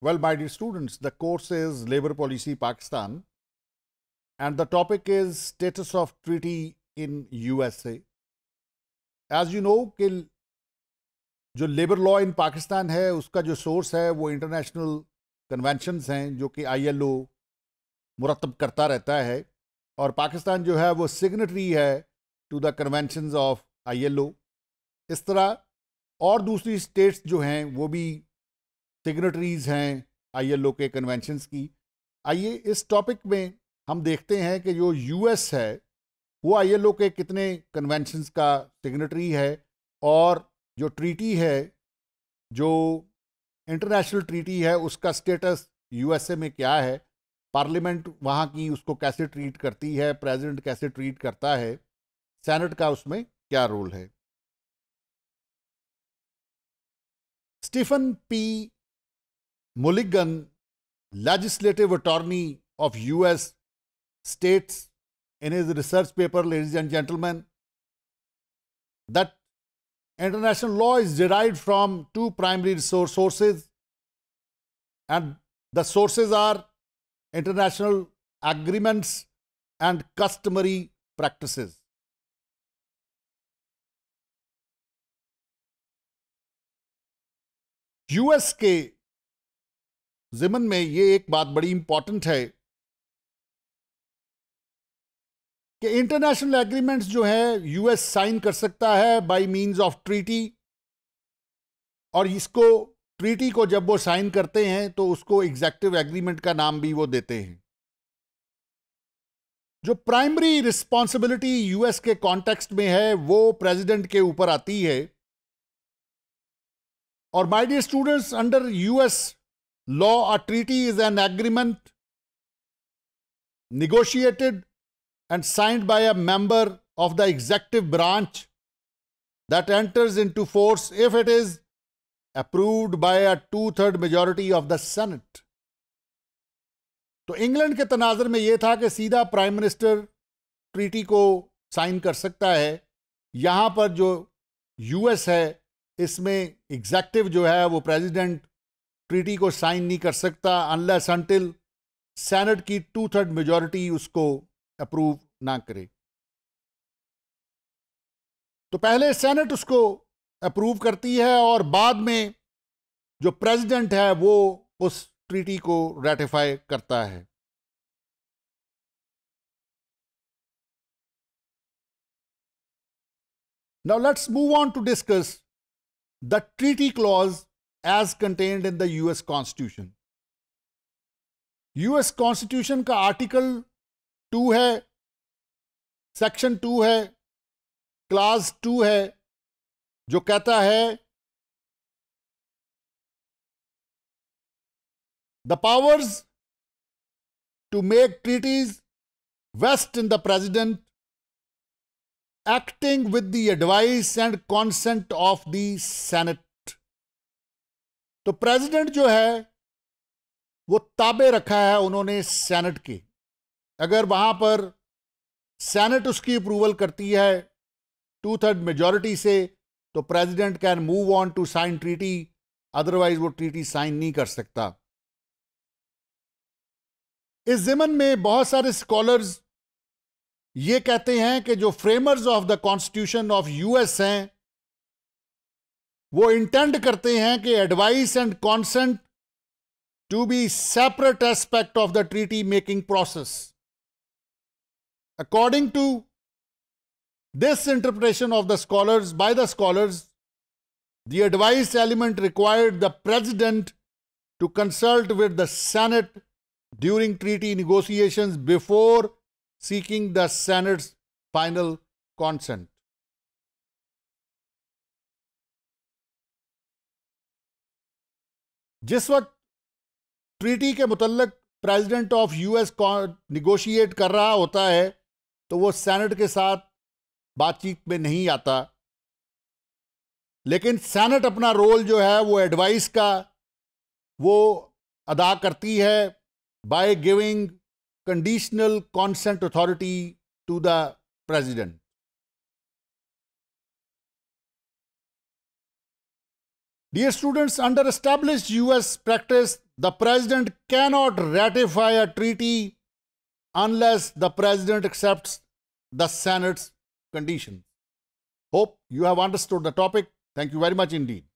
Well, my dear students, the course is Labour Policy Pakistan and the topic is status of treaty in USA. As you know कि जो labour law in Pakistan है उसका जो source है वो international conventions हैं जो कि आईएलओ मुरतब करता रहता है और पाकिस्तान जो है वो सिग्नेटरी है to the conventions of ILO इस तरह और दूसरी स्टेट्स जो हैं वो भी सिग्नेटरीज हैं आई एल ओ के कन्वेंशन की आइए इस टॉपिक में हम देखते हैं कि जो यूएस है वो आई एल ओ के कितने कन्वेंशन का सिग्नेटरी है और जो ट्रीटी है जो इंटरनेशनल ट्रीटी है उसका स्टेटस यूएसए में क्या है पार्लियामेंट वहाँ की उसको कैसे ट्रीट करती है प्रेजिडेंट कैसे ट्रीट करता है सेनेट का उसमें क्या रोल है Stephen P Mulligan, legislative attorney of US, states in his research paper, ladies and gentlemen, that international law is derived from two primary resource sources and the sources are international agreements and customary practices. USK जिमन में ये एक बात बड़ी important है कि international agreements जो है यूएस साइन कर सकता है बाय मींस ऑफ ट्रीटी और इसको ट्रीटी को जब वो साइन करते हैं तो उसको एग्जेक्टिव एग्रीमेंट का नाम भी वो देते हैं जो प्राइमरी रिस्पॉन्सिबिलिटी यूएस के कॉन्टेक्स्ट में है वो प्रेसिडेंट के ऊपर आती है और my dear students under US Law a treaty is an agreement negotiated and signed by a member of the executive branch that enters into force if it is approved by a two-third majority of the Senate. तो England के तनाजर में यह था कि सीधा prime minister treaty को sign कर सकता है यहाँ पर जो यूएस है इसमें एग्जैक्टिव जो है वो प्रेसिडेंट ट्रीटी को साइन नहीं कर सकता अनलेस अनटिल सेनेट की टू थर्ड मेजोरिटी उसको अप्रूव ना करे तो पहले सेनेट उसको अप्रूव करती है और बाद में जो प्रेसिडेंट है वो उस ट्रीटी को रेटिफाई करता है now let's move on to discuss the treaty clause as contained in the US constitution US constitution का आर्टिकल टू है सेक्शन टू है क्लास टू है जो कहता है the powers to make treaties vest in the president acting with the advice and consent of the senate तो president जो है वो ताबे रखा है उन्होंने सेनेट के अगर वहां पर सेनेट उसकी अप्रूवल करती है टू थर्ड मेजोरिटी से तो president can move on to sign treaty otherwise वो ट्रीटी साइन नहीं कर सकता इस जिमन में बहुत सारे स्कॉलर्स ये कहते हैं कि जो framers of the constitution of US हैं वो intend करते हैं कि advice and consent to separate separate of the treaty-making process. according to this interpretation of the scholars by the scholars the advice element required the president to consult with the senate during treaty negotiations before seeking the senate's final consent जिस वक्त treaty के मुतलक president of US negotiate कर रहा होता है तो वो सेनेट के साथ बातचीत में नहीं आता लेकिन सेनेट अपना रोल जो है वो एडवाइस का वो अदा करती है by giving conditional consent authority to the president Dear students, under established US practice, the president cannot ratify a treaty unless the president accepts the Senate's conditions. Hope you have understood the topic. Thank you very much indeed.